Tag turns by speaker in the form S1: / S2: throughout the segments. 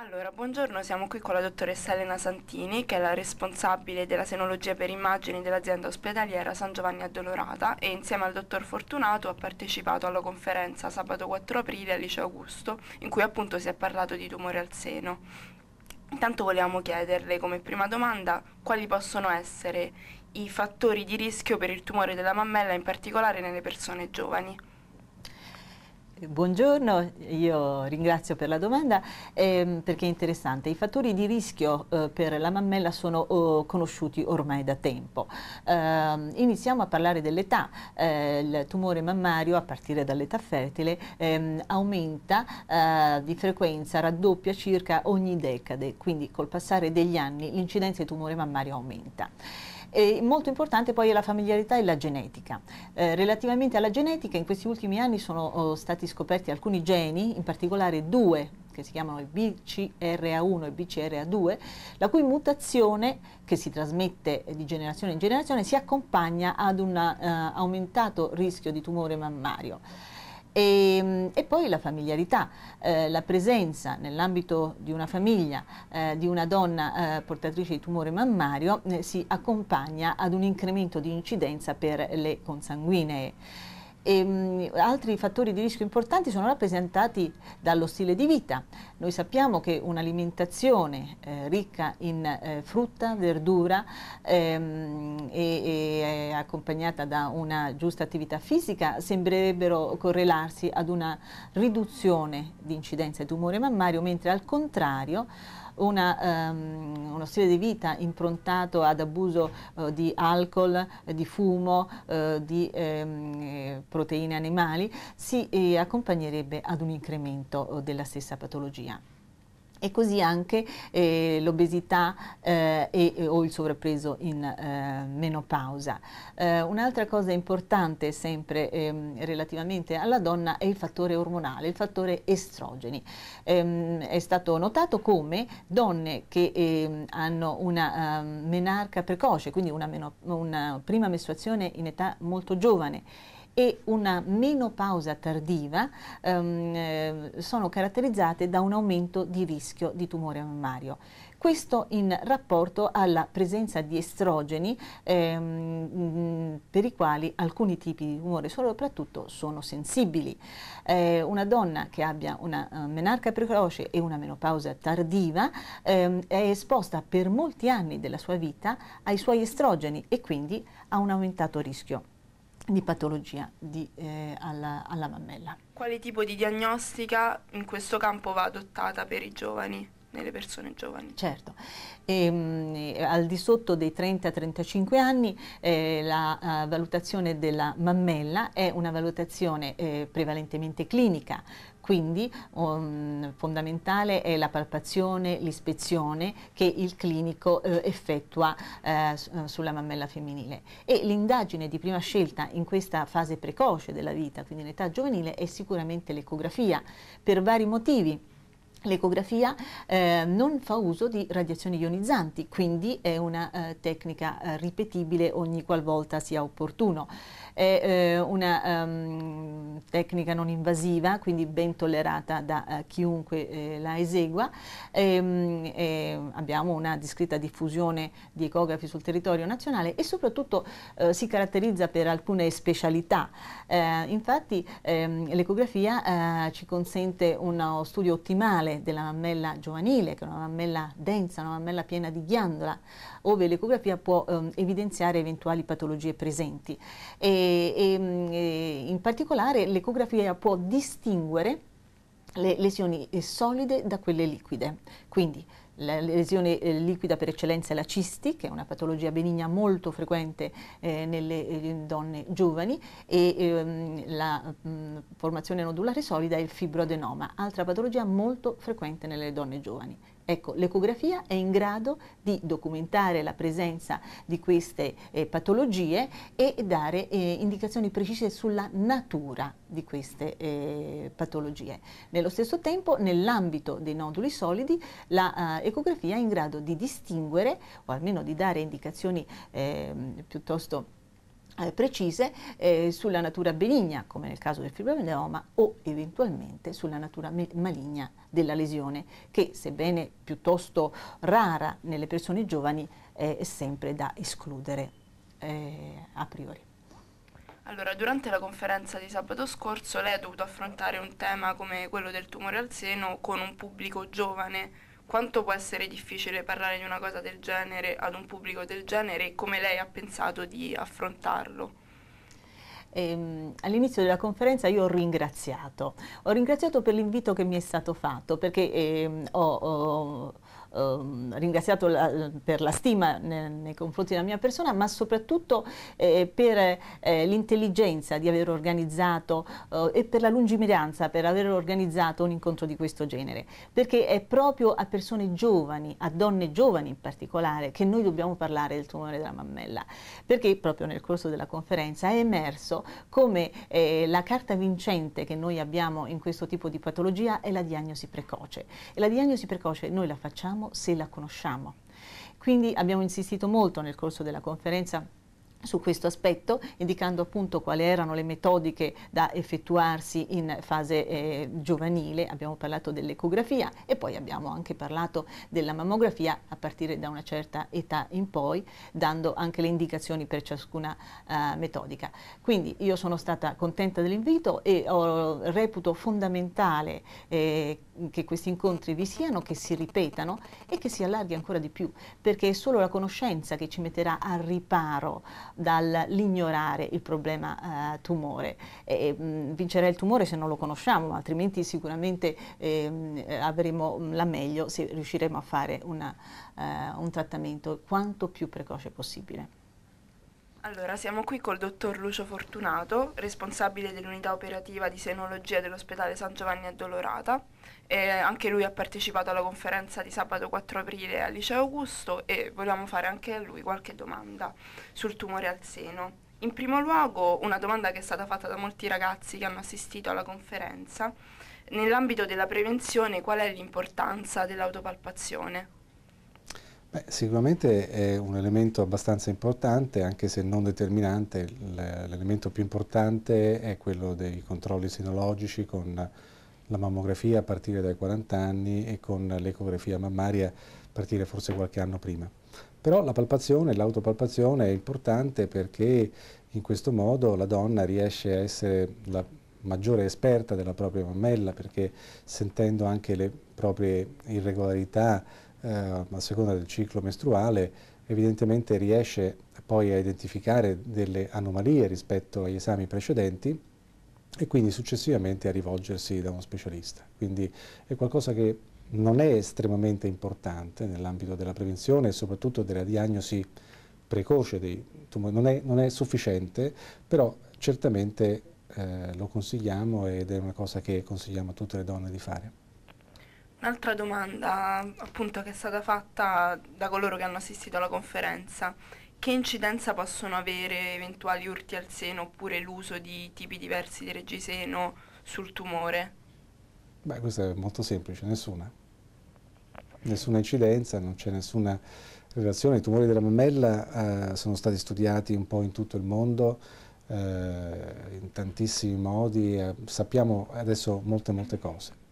S1: Allora, buongiorno, siamo qui con la dottoressa Elena Santini, che è la responsabile della senologia per immagini dell'azienda ospedaliera San Giovanni Addolorata e insieme al dottor Fortunato ha partecipato alla conferenza sabato 4 aprile al liceo Augusto, in cui appunto si è parlato di tumore al seno. Intanto volevamo chiederle come prima domanda quali possono essere i fattori di rischio per il tumore della mammella, in particolare nelle persone giovani.
S2: Buongiorno, io ringrazio per la domanda ehm, perché è interessante. I fattori di rischio eh, per la mammella sono oh, conosciuti ormai da tempo. Eh, iniziamo a parlare dell'età. Eh, il tumore mammario a partire dall'età fertile ehm, aumenta eh, di frequenza, raddoppia circa ogni decade, quindi col passare degli anni l'incidenza di tumore mammario aumenta. E molto importante poi è la familiarità e la genetica. Eh, relativamente alla genetica, in questi ultimi anni sono oh, stati scoperti alcuni geni, in particolare due che si chiamano il BCRA1 e BCRA2, la cui mutazione che si trasmette di generazione in generazione si accompagna ad un uh, aumentato rischio di tumore mammario. E, ehm, e, poi la familiarità, eh, la presenza nell'ambito di una famiglia eh, di una donna eh, portatrice di tumore mammario eh, si accompagna ad un incremento di incidenza per le consanguinee. E, mh, mm, altri fattori di rischio importanti sono rappresentati dallo stile di vita. Noi sappiamo che un'alimentazione eh, ricca in eh, frutta, verdura ehm, e, e eh, accompagnata da una giusta attività fisica sembrerebbero correlarsi ad una riduzione di incidenza di tumore mammario, mentre al contrario una, um, uno stile di vita improntato ad abuso uh, di alcol, eh, di fumo, uh, di um, proteine animali, si accompagnerebbe ad un incremento della stessa patologia e così anche eh, l'obesità eh, e, e, o il sovrappeso in eh, menopausa. Eh, un'altra cosa importante sempre ehm, relativamente alla donna è il fattore ormonale, il fattore estrogeni. Ehm, è stato notato come donne che ehm, hanno una ehm, menarca precoce, quindi una, una prima mestruazione in età molto giovane, e una menopausa tardiva ehm, eh, sono caratterizzate da un aumento di rischio di tumore mammario. Questo in rapporto alla presenza di estrogeni ehm, mm, per i quali alcuni tipi di tumore soprattutto sono sensibili. Eh, una donna che abbia una eh, menarca precoce e una menopausa tardiva ehm, è esposta per molti anni della sua vita ai suoi estrogeni e quindi a un aumentato rischio di patologia di, eh, alla, alla mammella.
S1: Quale tipo di diagnostica in questo campo va adottata per i giovani? nelle persone giovani.
S2: Certo, e, ehm, mh, eh, al di sotto dei 30-35 anni eh, la uh, valutazione della mammella è una valutazione eh, prevalentemente clinica quindi um, fondamentale è la palpazione, l'ispezione che il clinico eh, effettua eh, eh, sulla mammella femminile. E l'indagine di prima scelta in questa fase precoce della vita, quindi in età giovanile, è sicuramente l'ecografia, per vari motivi L'ecografia eh, non fa uso di radiazioni ionizzanti, quindi è una eh, tecnica eh, ripetibile ogni qualvolta sia opportuno. È eh, una um, tecnica non invasiva, quindi ben tollerata da eh, chiunque eh, la esegua. E, um, e abbiamo una discreta diffusione di ecografi sul territorio nazionale e soprattutto si caratterizza per alcune specialità. infatti ehm, l'ecografia ci consente uno studio ottimale della mammella giovanile, che è una mammella densa, una mammella piena di ghiandola, ove l'ecografia può ehm, evidenziare eventuali patologie presenti. E, e, mm, in particolare l'ecografia può distinguere le lesioni eh, solide da quelle liquide. Quindi la lesione eh, liquida per eccellenza è la cisti, che è una patologia benigna molto frequente eh, nelle eh, donne giovani, e ehm, la mh, mm, formazione nodulare solida è il fibroadenoma, altra patologia molto frequente nelle donne giovani. Ecco, l'ecografia è in grado di documentare la presenza di queste eh, patologie e dare eh, indicazioni precise sulla natura di queste eh, patologie. Nello stesso tempo, nell'ambito dei noduli solidi, l'ecografia eh, ecografia è in grado di distinguere, o almeno di dare indicazioni ehm, piuttosto eh, precise eh, sulla natura benigna, come nel caso del fibromioma, o eventualmente sulla natura maligna della lesione, che sebbene piuttosto rara nelle persone giovani, è sempre da escludere eh, a priori.
S1: Allora, durante la conferenza di sabato scorso lei ha dovuto affrontare un tema come quello del tumore al seno con un pubblico giovane quanto può essere difficile parlare di una cosa del genere ad un pubblico del genere e come lei ha pensato di affrontarlo?
S2: Ehm, all'inizio della conferenza io ho ringraziato, ho ringraziato per l'invito che mi è stato fatto perché eh, ho, ho Ehm, ringraziato la, per la stima ne, nei confronti della mia persona, ma soprattutto eh, per eh, l'intelligenza di aver organizzato eh, e per la lungimiranza per aver organizzato un incontro di questo genere, perché è proprio a persone giovani, a donne giovani in particolare, che noi dobbiamo parlare del tumore della mammella, perché proprio nel corso della conferenza è emerso come eh, la carta vincente che noi abbiamo in questo tipo di patologia è la diagnosi precoce e la diagnosi precoce noi la facciamo conosciamo se la conosciamo. Quindi abbiamo insistito molto nel corso della conferenza su questo aspetto, indicando appunto quali erano le metodiche da effettuarsi in fase eh, giovanile, abbiamo parlato dell'ecografia e poi abbiamo anche parlato della mammografia a partire da una certa età in poi, dando anche le indicazioni per ciascuna eh, metodica. Quindi io sono stata contenta dell'invito e ho, reputo fondamentale eh, che questi incontri vi siano, che si ripetano e che si allarghi ancora di più, perché è solo la conoscenza che ci metterà al riparo dall'ignorare il problema eh, tumore. E, mh, mm, vincerà il tumore se non lo conosciamo, altrimenti sicuramente eh, avremo mm, la meglio se riusciremo a fare una, eh, un trattamento quanto più precoce possibile.
S1: Allora, siamo qui col dottor Lucio Fortunato, responsabile dell'unità operativa di senologia dell'ospedale San Giovanni Addolorata. E anche lui ha partecipato alla conferenza di sabato 4 aprile al Liceo Augusto e volevamo fare anche a lui qualche domanda sul tumore al seno. In primo luogo, una domanda che è stata fatta da molti ragazzi che hanno assistito alla conferenza, nell'ambito della prevenzione qual è l'importanza dell'autopalpazione?
S3: Beh, sicuramente è un elemento abbastanza importante, anche se non determinante. L'elemento più importante è quello dei controlli sinologici con la mammografia a partire dai 40 anni e con l'ecografia mammaria a partire forse qualche anno prima. Però la palpazione, l'autopalpazione è importante perché in questo modo la donna riesce a essere la maggiore esperta della propria mammella perché sentendo anche le proprie irregolarità eh, a seconda del ciclo mestruale, evidentemente riesce poi a identificare delle anomalie rispetto agli esami precedenti e quindi successivamente a rivolgersi da uno specialista. Quindi è qualcosa che non è estremamente importante nell'ambito della prevenzione e soprattutto della diagnosi precoce dei tumori, non è, non è sufficiente, però certamente eh, lo consigliamo ed è una cosa che consigliamo a tutte le donne di fare.
S1: Un'altra domanda appunto che è stata fatta da coloro che hanno assistito alla conferenza. Che incidenza possono avere eventuali urti al seno oppure l'uso di tipi diversi di reggiseno sul tumore?
S3: Beh, questo è molto semplice, nessuna. Nessuna incidenza, non c'è nessuna relazione. I tumori della mammella eh, sono stati studiati un po' in tutto il mondo eh, in tantissimi modi, eh, sappiamo adesso molte molte cose.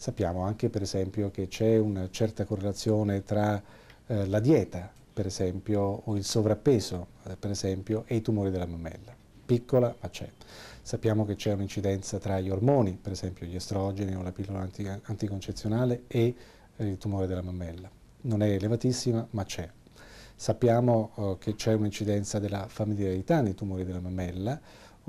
S3: Sappiamo anche per esempio che c'è una certa correlazione tra eh, la dieta, per esempio, o il sovrappeso, eh, per esempio, e i tumori della mammella. Piccola, ma c'è. Sappiamo che c'è un'incidenza tra gli ormoni, per esempio gli estrogeni o la pillola anti anticoncezionale, e eh, il tumore della mammella. Non è elevatissima, ma c'è. Sappiamo eh, che c'è un'incidenza della familiarità nei tumori della mammella,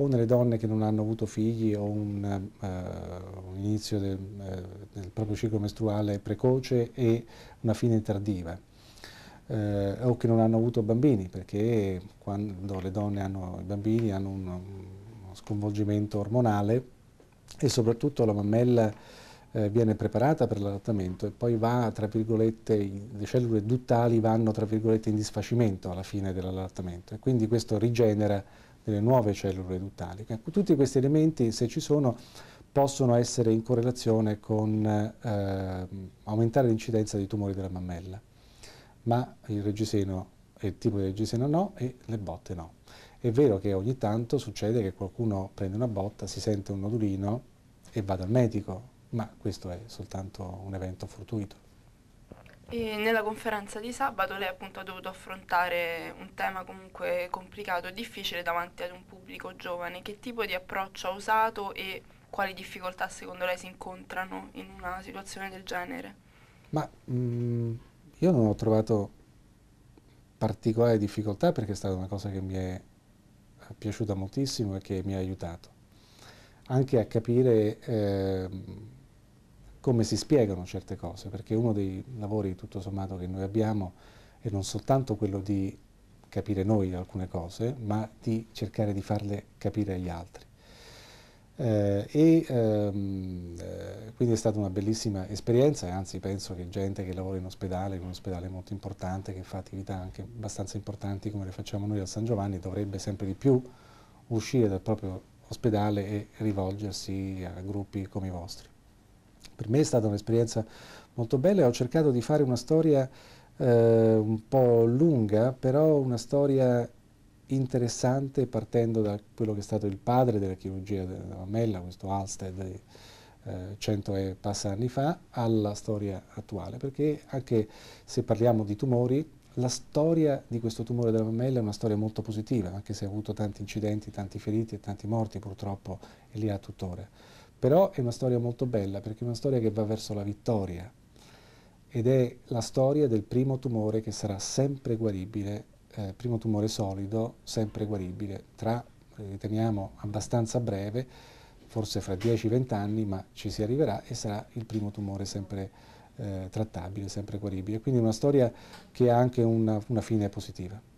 S3: o nelle donne che non hanno avuto figli o un, uh, un inizio del, uh, del, proprio ciclo mestruale precoce e una fine tardiva, uh, o che non hanno avuto bambini, perché quando le donne hanno i bambini hanno un, uno sconvolgimento ormonale e soprattutto la mammella viene preparata per l'allattamento e poi va, tra virgolette, le cellule duttali vanno, tra virgolette, in disfacimento alla fine dell'allattamento e quindi questo rigenera delle nuove cellule duttaliche. Ecco, tutti questi elementi, se ci sono, possono essere in correlazione con eh, aumentare l'incidenza di tumori della mammella, ma il reggiseno e il tipo di reggiseno no e le botte no. È vero che ogni tanto succede che qualcuno prende una botta, si sente un nodulino e va dal medico, ma questo è soltanto un evento fortuito.
S1: E nella conferenza di sabato lei appunto ha dovuto affrontare un tema comunque complicato e difficile davanti ad un pubblico giovane. Che tipo di approccio ha usato e quali difficoltà secondo lei si incontrano in una situazione del genere?
S3: Ma mh, mm, io non ho trovato particolari difficoltà perché è stata una cosa che mi è piaciuta moltissimo e che mi ha aiutato anche a capire eh, come si spiegano certe cose, perché uno dei lavori tutto sommato che noi abbiamo è non soltanto quello di capire noi alcune cose, ma di cercare di farle capire agli altri. Eh, e ehm, eh, quindi è stata una bellissima esperienza, e anzi penso che gente che lavora in ospedale, in un ospedale molto importante, che fa attività anche abbastanza importanti come le facciamo noi a San Giovanni, dovrebbe sempre di più uscire dal proprio ospedale e rivolgersi a gruppi come i vostri per me è stata un'esperienza molto bella e ho cercato di fare una storia eh, un po' lunga, però una storia interessante partendo da quello che è stato il padre della chirurgia della mammella, questo Alsted, eh, cento e passa anni fa, alla storia attuale, perché anche se parliamo di tumori, la storia di questo tumore della mammella è una storia molto positiva, anche se ha avuto tanti incidenti, tanti feriti e tanti morti purtroppo e li ha tuttora. Però è una storia molto bella perché è una storia che va verso la vittoria ed è la storia del primo tumore che sarà sempre guaribile, eh, primo tumore solido, sempre guaribile, tra, eh, riteniamo, abbastanza breve, forse fra 10-20 anni, ma ci si arriverà e sarà il primo tumore sempre eh, trattabile, sempre guaribile. Quindi è una storia che ha anche una, una fine positiva.